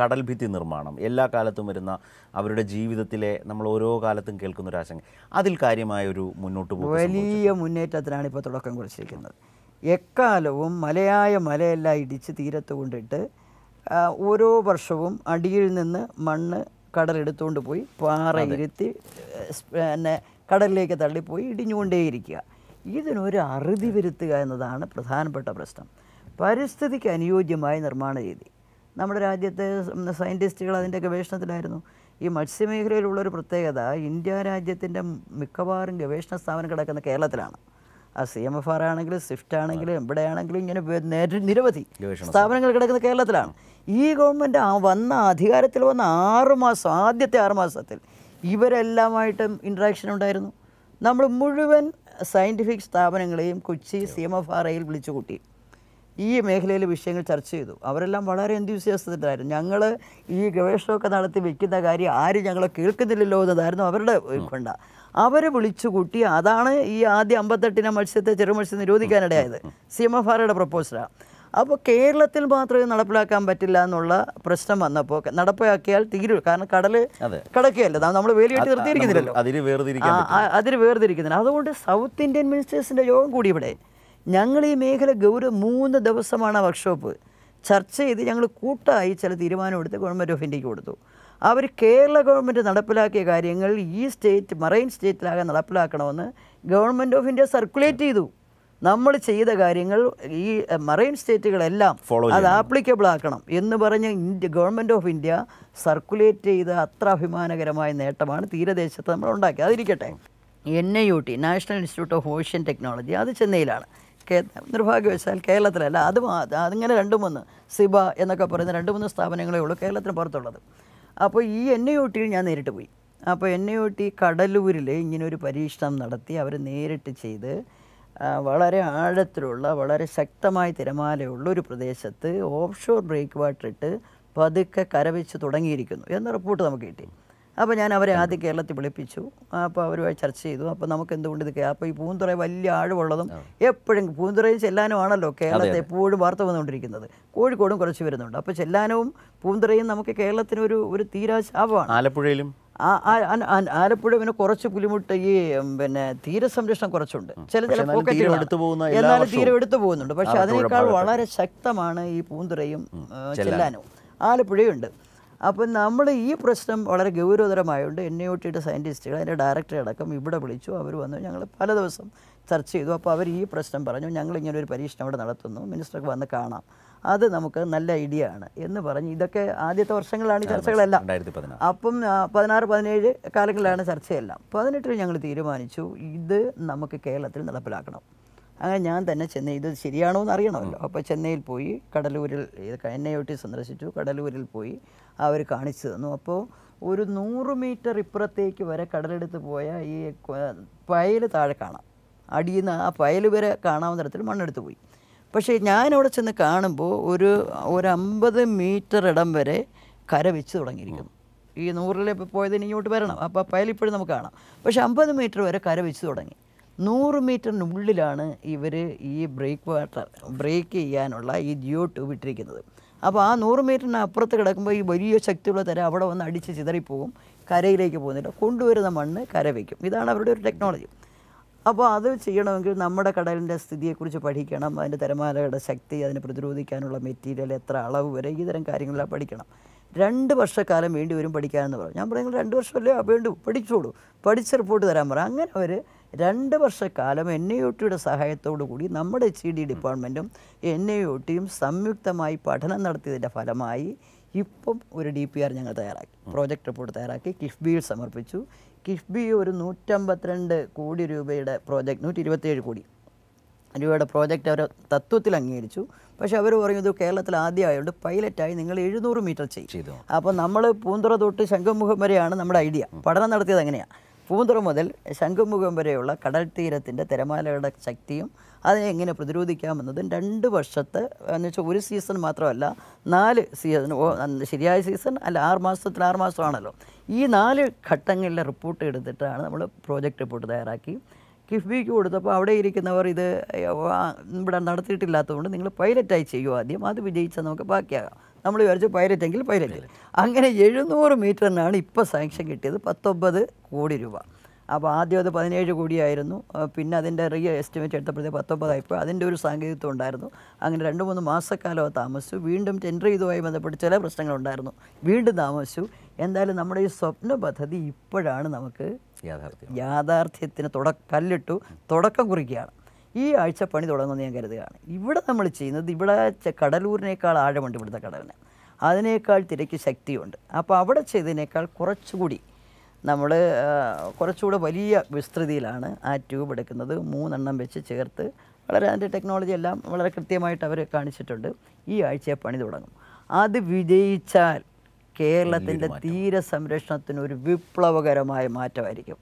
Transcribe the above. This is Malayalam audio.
കടൽഭിത്തി നിർമ്മാണം എല്ലാ കാലത്തും വരുന്ന അവരുടെ ജീവിതത്തിലെ നമ്മൾ ഓരോ കാലത്തും കേൾക്കുന്ന ഒരു ആശങ്ക അതിൽ കാര്യമായ ഒരു മുന്നോട്ട് വലിയ മുന്നേറ്റത്തിനാണ് ഇപ്പോൾ തുടക്കം കുറിച്ചിരിക്കുന്നത് എക്കാലവും മലയായ മലയെല്ലാം ഇടിച്ച് തീരത്ത് കൊണ്ടിട്ട് ഓരോ വർഷവും അടിയിൽ നിന്ന് മണ്ണ് കടലെടുത്തുകൊണ്ട് പോയി പാറ ഇരുത്തി പിന്നെ കടലിലേക്ക് തള്ളിപ്പോയി ഇടിഞ്ഞുകൊണ്ടേയിരിക്കുക ഇതിനൊരു അറുതി വരുത്തുക എന്നതാണ് പ്രധാനപ്പെട്ട പ്രശ്നം പരിസ്ഥിതിക്ക് അനുയോജ്യമായ നിർമ്മാണ രീതി നമ്മുടെ രാജ്യത്തെ സയൻറ്റിസ്റ്റുകൾ അതിൻ്റെ ഗവേഷണത്തിലായിരുന്നു ഈ മത്സ്യമേഖലയിലുള്ളൊരു പ്രത്യേകത ഇന്ത്യ രാജ്യത്തിൻ്റെ മിക്കവാറും ഗവേഷണ സ്ഥാപനം കിടക്കുന്ന കേരളത്തിലാണ് ആ സി എം എഫ് ആർ ആണെങ്കിലും സ്വിഫ്റ്റ് ആണെങ്കിലും എവിടെയാണെങ്കിലും ഇങ്ങനെ നിരവധി സ്ഥാപനങ്ങൾ കിടക്കുന്ന കേരളത്തിലാണ് ഈ ഗവൺമെൻറ് വന്ന അധികാരത്തിൽ വന്ന ആറുമാസം മാസം ആദ്യത്തെ ആറുമാസത്തിൽ മാസത്തിൽ ഇവരെല്ലാമായിട്ടും ഇൻട്രാക്ഷൻ ഉണ്ടായിരുന്നു നമ്മൾ മുഴുവൻ സയൻറ്റിഫിക് സ്ഥാപനങ്ങളെയും Kochi C M F R ഐയിൽ വിളിച്ചു കൂട്ടി ഈ മേഖലയിലെ വിഷയങ്ങൾ ചർച്ച ചെയ്തു അവരെല്ലാം വളരെ എന്ത്യൂസിയാസത്തിലായിരുന്നു ഞങ്ങൾ ഈ ഗവേഷണമൊക്കെ നടത്തി വെക്കുന്ന കാര്യം ആരും ഞങ്ങളെ കേൾക്കുന്നില്ലല്ലോ എന്നതായിരുന്നു അവരുടെ കൊണ്ട അവരെ വിളിച്ചുകൂട്ടി അതാണ് ഈ ആദ്യ അമ്പത്തെട്ടിനെ മത്സ്യത്തെ ചെറു മത്സ്യം നിരോധിക്കാനിടയായത് സി എം എഫ് ആറുടെ പ്രപ്പോസലാണ് അപ്പോൾ കേരളത്തിൽ മാത്രമേ നടപ്പിലാക്കാൻ പറ്റില്ല എന്നുള്ള പ്രശ്നം വന്നപ്പോൾ നടപ്പാക്കിയാൽ തീരും കാരണം കടൽ കിടക്കുകയല്ല നമ്മൾ വേലിയിട്ട് നിർത്തിയിരിക്കുന്നില്ലല്ലോ അതിൽ വേർതിരിക്കുന്നില്ല അതുകൊണ്ട് സൗത്ത് ഇന്ത്യൻ മിനിസ്റ്റേഴ്സിൻ്റെ യോഗം കൂടി ഇവിടെ ഞങ്ങൾ ഈ മേഖല ഗൗരവം മൂന്ന് ദിവസമാണ് വർക്ക്ഷോപ്പ് ചർച്ച ചെയ്ത് ഞങ്ങൾ കൂട്ടായി ചില എടുത്ത് ഗവൺമെൻറ് ഓഫ് ഇന്ത്യക്ക് കൊടുത്തു അവർ കേരള ഗവൺമെൻറ് നടപ്പിലാക്കിയ കാര്യങ്ങൾ ഈ സ്റ്റേറ്റ് മറൈൻ സ്റ്റേറ്റിലാകെ നടപ്പിലാക്കണമെന്ന് ഗവൺമെൻറ് ഓഫ് ഇന്ത്യ സർക്കുലേറ്റ് ചെയ്തു നമ്മൾ ചെയ്ത കാര്യങ്ങൾ ഈ മറൈൻ സ്റ്റേറ്റുകളെല്ലാം അത് ആപ്ലിക്കബിൾ ആക്കണം എന്ന് പറഞ്ഞ് India government of India circulate ചെയ്ത അത്ര അഭിമാനകരമായ നേട്ടമാണ് തീരദേശത്ത് നമ്മൾ ഉണ്ടാക്കിയത് അതിരിക്കട്ടെ N I U T national institute of ocean technology അത് ചെന്നൈയിലാണ് നിർഭാഗ്യവശാൽ കേരളത്തിലല്ല അത് അതിങ്ങനെ രണ്ട് മൂന്ന് സിബ എന്നൊക്കെ പറയുന്ന രണ്ട് മൂന്ന് സ്ഥാപനങ്ങളേ ഉള്ളൂ കേരളത്തിന് പുറത്തുള്ളത് അപ്പോൾ ഈ എൻ ഐ ഒ ടിയിൽ ഞാൻ നേരിട്ട് പോയി അപ്പോൾ എൻ ഐ ഒ ടി കടലൂരിൽ ഇങ്ങനെ ഒരു പരീക്ഷണം നടത്തി അവർ നേരിട്ട് ചെയ്ത് വളരെ ആഴത്തിലുള്ള വളരെ ശക്തമായ തിരമാലയുള്ള ഒരു പ്രദേശത്ത് ഓഫ് ഷോർ ബ്രേക്ക് വാട്ടർ ഇട്ട് പതുക്കെ കരവെച്ച് തുടങ്ങിയിരിക്കുന്നു എന്ന റിപ്പോർട്ട് നമുക്ക് കിട്ടി അപ്പോൾ ഞാൻ അവരെ ആദ്യം കേരളത്തിൽ വിളിപ്പിച്ചു അപ്പോൾ അവരുമായി ചർച്ച ചെയ്തു അപ്പോൾ നമുക്ക് എന്തുകൊണ്ട് ഇത് അപ്പോൾ ഈ പൂന്തുറ വലിയ ആഴമുള്ളതും എപ്പോഴും പൂന്തുറയിൽ ചെല്ലാനുമാണല്ലോ കേരളത്തെ എപ്പോഴും വാർത്ത വന്നുകൊണ്ടിരിക്കുന്നത് കോഴിക്കോടും കുറച്ച് വരുന്നുണ്ട് അപ്പോൾ ചെല്ലാനവും പൂന്തുറയും നമുക്ക് കേരളത്തിന് ഒരു ഒരു തീരാശാപമാണ് ആലപ്പുഴയിലും ആലപ്പുഴ പിന്നെ കുറച്ച് പുലിമുട്ട് ഈ പിന്നെ തീരസംരക്ഷണം കുറച്ചുണ്ട് ചില ചില പോക്കറ്റുകളുണ്ട് എന്നാലും തീരം എടുത്തു പോകുന്നുണ്ട് പക്ഷെ അതിനേക്കാൾ വളരെ ശക്തമാണ് ഈ പൂന്തുറയും ചെല്ലാനവും ആലപ്പുഴയുണ്ട് അപ്പം നമ്മൾ ഈ പ്രശ്നം വളരെ ഗൗരവതരമായതുകൊണ്ട് എൻ ഐ ഒ ടിയുടെ സയൻറ്റിസ്റ്റുകൾ അതിൻ്റെ ഡയറക്ടറെ അടക്കം ഇവിടെ വിളിച്ചു അവർ വന്നു ഞങ്ങൾ പല ദിവസം ചർച്ച ചെയ്തു അപ്പോൾ അവർ ഈ പ്രശ്നം പറഞ്ഞു ഞങ്ങളിങ്ങനെ ഒരു പരീക്ഷണം അവിടെ നടത്തുന്നു മിനിസ്റ്റർക്ക് വന്ന് കാണാം അത് നമുക്ക് നല്ല ഐഡിയ ആണ് എന്ന് പറഞ്ഞ് ഇതൊക്കെ ആദ്യത്തെ വർഷങ്ങളാണ് ഈ ചർച്ചകളെല്ലാം അപ്പം പതിനാറ് പതിനേഴ് കാലങ്ങളിലാണ് ചർച്ചയെല്ലാം പതിനെട്ടിൽ ഞങ്ങൾ തീരുമാനിച്ചു ഇത് നമുക്ക് കേരളത്തിൽ നടപ്പിലാക്കണം അങ്ങനെ ഞാൻ തന്നെ ചെന്നൈ ഇത് ശരിയാണോ എന്ന് അറിയണമല്ലോ അപ്പോൾ ചെന്നൈയിൽ പോയി കടലൂരിൽ എൻ ഐ ഒ ടി സന്ദർശിച്ചു കടലൂരിൽ പോയി അവർ കാണിച്ചു തന്നു അപ്പോൾ ഒരു നൂറ് മീറ്റർ ഇപ്പുറത്തേക്ക് വരെ കടലെടുത്ത് പോയ ഈ പയൽ താഴെ കാണാം അടിയിൽ നിന്ന് ആ പയൽ വരെ കാണാവുന്ന തരത്തിൽ മണ്ണെടുത്ത് പോയി പക്ഷേ ഞാനവിടെ ചെന്ന് കാണുമ്പോൾ ഒരു ഒരു അമ്പത് മീറ്റർ ഇടം വരെ കര വെച്ച് തുടങ്ങിയിരിക്കുന്നു ഈ പോയത് പോയതിന് ഇങ്ങോട്ട് വരണം അപ്പോൾ പയൽ ഇപ്പോഴും നമുക്ക് കാണാം പക്ഷേ അമ്പത് മീറ്റർ വരെ കര വെച്ച് തുടങ്ങി നൂറ് മീറ്ററിനുള്ളിലാണ് ഉള്ളിലാണ് ഇവർ ഈ ബ്രേക്ക് വാട്ടർ ബ്രേക്ക് ചെയ്യാനുള്ള ഈ ജിയോ ട്യൂബ് ഇട്ടിരിക്കുന്നത് അപ്പോൾ ആ നൂറ് മീറ്ററിന് അപ്പുറത്ത് കിടക്കുമ്പോൾ ഈ വലിയ ശക്തിയുള്ള തര അവിടെ വന്ന് അടിച്ച് ചിതറിപ്പോവും കരയിലേക്ക് പോകുന്നില്ല കൊണ്ടുവരുന്ന മണ്ണ് കര വയ്ക്കും ഇതാണ് അവരുടെ ഒരു ടെക്നോളജി അപ്പോൾ അത് ചെയ്യണമെങ്കിൽ നമ്മുടെ കടലിൻ്റെ സ്ഥിതിയെക്കുറിച്ച് പഠിക്കണം അതിൻ്റെ തിരമാലകളുടെ ശക്തി അതിനെ പ്രതിരോധിക്കാനുള്ള മെറ്റീരിയൽ എത്ര അളവ് വരെ ഈ ഇത്തരം കാര്യങ്ങളെല്ലാം പഠിക്കണം രണ്ട് വർഷക്കാലം വേണ്ടി വരും പഠിക്കാനെന്ന് പറഞ്ഞു ഞാൻ പറയുന്നത് രണ്ട് വർഷമല്ലേ വേണ്ടു പഠിച്ചോളൂ പഠിച്ച് റിപ്പോർട്ട് തരാൻ പറ അങ്ങനെ അവർ രണ്ട് വർഷക്കാലം എൻ ഐ ഒ ടിയുടെ സഹായത്തോടു കൂടി നമ്മുടെ എച്ച് ഡി ഡിപ്പാർട്ട്മെൻറ്റും എൻ ഐ ഒ ടിയും സംയുക്തമായി പഠനം നടത്തിയതിൻ്റെ ഫലമായി ഇപ്പം ഒരു ഡി പി ആർ ഞങ്ങൾ തയ്യാറാക്കി പ്രോജക്റ്റ് റിപ്പോർട്ട് തയ്യാറാക്കി കിഫ്ബിയിൽ സമർപ്പിച്ചു കിഫ്ബി ഒരു നൂറ്റമ്പത്തിരണ്ട് കോടി രൂപയുടെ പ്രോജക്റ്റ് നൂറ്റി ഇരുപത്തേഴ് കോടി രൂപയുടെ പ്രോജക്റ്റ് അവർ തത്വത്തിൽ അംഗീകരിച്ചു പക്ഷേ അവർ പറയുന്നത് കേരളത്തിൽ ആദ്യമായതുകൊണ്ട് പൈലറ്റായി നിങ്ങൾ എഴുന്നൂറ് മീറ്റർ ചെയ്യും അപ്പോൾ നമ്മൾ പൂന്തുറ തൊട്ട് ശംഖുമുഖം വരെയാണ് നമ്മുടെ ഐഡിയ പഠനം നടത്തിയത് എങ്ങനെയാണ് പൂന്തുറ മുതൽ ശംഖുമുഖം വരെയുള്ള കടൽ തീരത്തിൻ്റെ തിരമാലയുടെ ശക്തിയും അതിനെ എങ്ങനെ പ്രതിരോധിക്കാമെന്നതും രണ്ട് വർഷത്തെ എന്ന് വെച്ചാൽ ഒരു സീസൺ മാത്രമല്ല നാല് സീസൺ ശരിയായ സീസൺ അല്ല ആറ് മാസത്തിൽ ആറ് മാസമാണല്ലോ ഈ നാല് ഘട്ടങ്ങളിലെ റിപ്പോർട്ട് എടുത്തിട്ടാണ് നമ്മൾ പ്രോജക്റ്റ് റിപ്പോർട്ട് തയ്യാറാക്കി കിഫ്ബിക്ക് കൊടുത്തപ്പോൾ അവിടെ ഇരിക്കുന്നവർ ഇത് ഇവിടെ നടത്തിയിട്ടില്ലാത്തതുകൊണ്ട് നിങ്ങൾ പൈലറ്റായി ചെയ്യുമോ ആദ്യം അത് വിജയിച്ചാൽ നമുക്ക് ബാക്കിയാകാം നമ്മൾ വിചാരിച്ചു പൈലറ്റ് എങ്കിൽ പൈലറ്റ് അങ്ങനെ എഴുന്നൂറ് മീറ്ററിനാണ് ഇപ്പോൾ സാങ്ഷൻ കിട്ടിയത് പത്തൊമ്പത് കോടി രൂപ അപ്പോൾ ആദ്യം അത് പതിനേഴ് കോടിയായിരുന്നു പിന്നെ അതിൻ്റെ റീ എസ്റ്റിമേറ്റ് എടുത്തപ്പോഴത്തേക്ക് പത്തൊമ്പതായിപ്പോൾ അതിൻ്റെ ഒരു സാങ്കേതികത്വം ഉണ്ടായിരുന്നു അങ്ങനെ രണ്ട് മൂന്ന് മാസക്കാലം താമസിച്ചു വീണ്ടും ടെൻഡർ ചെയ്തുമായി ബന്ധപ്പെട്ട് ചില പ്രശ്നങ്ങളുണ്ടായിരുന്നു വീണ്ടും താമസിച്ചു എന്തായാലും നമ്മുടെ ഈ സ്വപ്ന പദ്ധതി ഇപ്പോഴാണ് നമുക്ക് യാഥാർത്ഥ്യത്തിന് തുട കല്ലിട്ടു തുടക്കം കുറിക്കുകയാണ് ഈ ആഴ്ച പണി തുടങ്ങുമെന്ന് ഞാൻ കരുതുകയാണ് ഇവിടെ നമ്മൾ ചെയ്യുന്നത് ഇവിടെ കടലൂരിനേക്കാൾ ആഴമുണ്ട് ഇവിടുത്തെ കടലിന് അതിനേക്കാൾ തിരക്ക് ശക്തിയുണ്ട് അപ്പോൾ അവിടെ ചെയ്തതിനേക്കാൾ കുറച്ചുകൂടി നമ്മൾ കുറച്ചുകൂടെ വലിയ വിസ്തൃതിയിലാണ് ആ ട്യൂബ് എടുക്കുന്നത് മൂന്നെണ്ണം വെച്ച് ചേർത്ത് വളരെ അതിൻ്റെ ടെക്നോളജി എല്ലാം വളരെ കൃത്യമായിട്ട് അവർ കാണിച്ചിട്ടുണ്ട് ഈ ആഴ്ചയെ പണി തുടങ്ങും അത് വിജയിച്ചാൽ കേരളത്തിൻ്റെ തീരസംരക്ഷണത്തിന് ഒരു വിപ്ലവകരമായ മാറ്റമായിരിക്കും